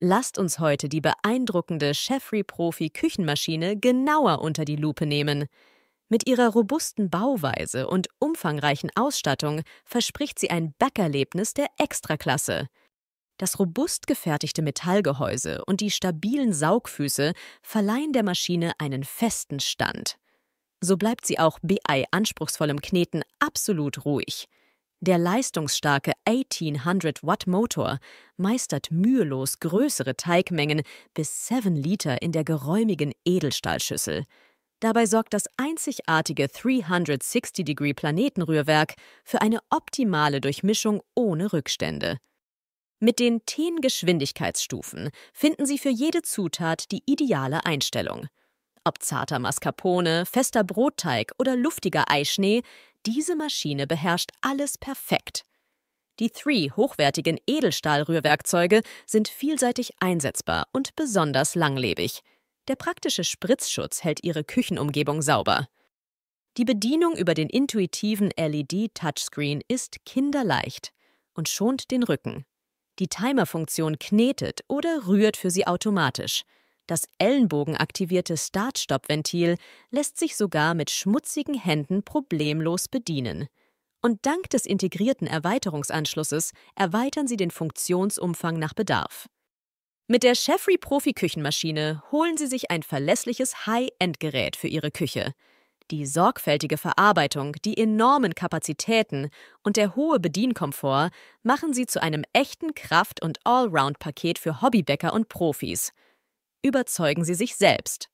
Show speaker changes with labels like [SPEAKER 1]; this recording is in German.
[SPEAKER 1] Lasst uns heute die beeindruckende Chefry Profi Küchenmaschine genauer unter die Lupe nehmen. Mit ihrer robusten Bauweise und umfangreichen Ausstattung verspricht sie ein Backerlebnis der Extraklasse. Das robust gefertigte Metallgehäuse und die stabilen Saugfüße verleihen der Maschine einen festen Stand. So bleibt sie auch bei anspruchsvollem Kneten absolut ruhig. Der leistungsstarke 1800 Watt Motor meistert mühelos größere Teigmengen bis 7 Liter in der geräumigen Edelstahlschüssel. Dabei sorgt das einzigartige 360-Degree Planetenrührwerk für eine optimale Durchmischung ohne Rückstände. Mit den 10 Geschwindigkeitsstufen finden Sie für jede Zutat die ideale Einstellung. Ob zarter Mascarpone, fester Brotteig oder luftiger Eischnee, diese Maschine beherrscht alles perfekt. Die Three hochwertigen Edelstahlrührwerkzeuge sind vielseitig einsetzbar und besonders langlebig. Der praktische Spritzschutz hält ihre Küchenumgebung sauber. Die Bedienung über den intuitiven LED-Touchscreen ist kinderleicht und schont den Rücken. Die Timer-Funktion knetet oder rührt für Sie automatisch. Das ellenbogenaktivierte Start-Stop-Ventil lässt sich sogar mit schmutzigen Händen problemlos bedienen. Und dank des integrierten Erweiterungsanschlusses erweitern Sie den Funktionsumfang nach Bedarf. Mit der Chefry Profi Küchenmaschine holen Sie sich ein verlässliches High-End-Gerät für Ihre Küche. Die sorgfältige Verarbeitung, die enormen Kapazitäten und der hohe Bedienkomfort machen sie zu einem echten Kraft- und Allround-Paket für Hobbybäcker und Profis – überzeugen Sie sich selbst.